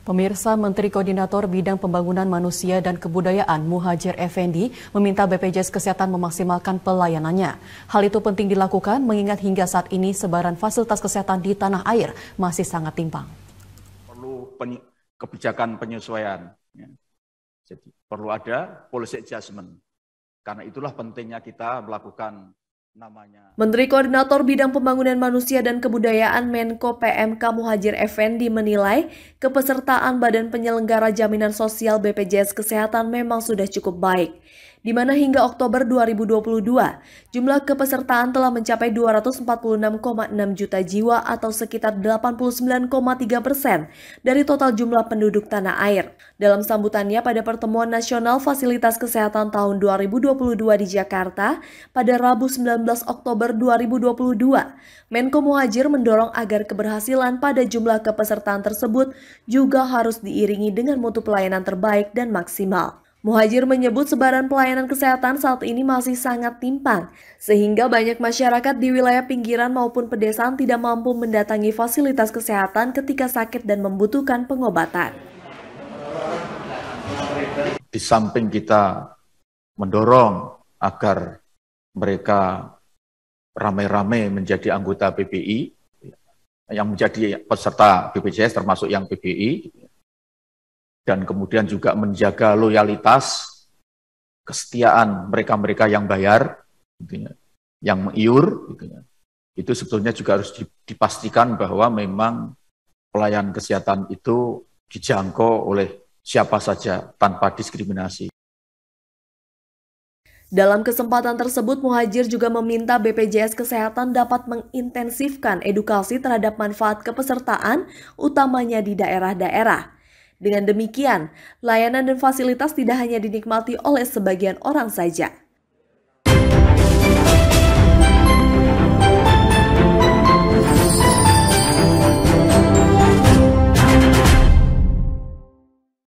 Pemirsa Menteri Koordinator Bidang Pembangunan Manusia dan Kebudayaan Muhajir Effendi meminta BPJS Kesehatan memaksimalkan pelayanannya. Hal itu penting dilakukan mengingat hingga saat ini sebaran fasilitas kesehatan di tanah air masih sangat timpang. Perlu peny kebijakan penyesuaian. Ya. Jadi perlu ada policy adjustment. Karena itulah pentingnya kita melakukan Menteri Koordinator Bidang Pembangunan Manusia dan Kebudayaan Menko PMK Muhajir Effendi menilai kepesertaan Badan Penyelenggara Jaminan Sosial BPJS Kesehatan memang sudah cukup baik di mana hingga Oktober 2022, jumlah kepesertaan telah mencapai 246,6 juta jiwa atau sekitar 89,3 persen dari total jumlah penduduk tanah air. Dalam sambutannya pada Pertemuan Nasional Fasilitas Kesehatan tahun 2022 di Jakarta pada Rabu 19 Oktober 2022, Menko Muhajir mendorong agar keberhasilan pada jumlah kepesertaan tersebut juga harus diiringi dengan mutu pelayanan terbaik dan maksimal. Muhajir menyebut sebaran pelayanan kesehatan saat ini masih sangat timpang, sehingga banyak masyarakat di wilayah pinggiran maupun pedesaan tidak mampu mendatangi fasilitas kesehatan ketika sakit dan membutuhkan pengobatan. Di samping kita mendorong agar mereka ramai-ramai menjadi anggota PPI, yang menjadi peserta BPJS termasuk yang PPI dan kemudian juga menjaga loyalitas kesetiaan mereka-mereka yang bayar gitu ya, yang mengiur gitu ya. Itu sebetulnya juga harus dipastikan bahwa memang pelayanan kesehatan itu dijangkau oleh siapa saja tanpa diskriminasi. Dalam kesempatan tersebut, Muhajir juga meminta BPJS Kesehatan dapat mengintensifkan edukasi terhadap manfaat kepesertaan, utamanya di daerah-daerah. Dengan demikian, layanan dan fasilitas tidak hanya dinikmati oleh sebagian orang saja.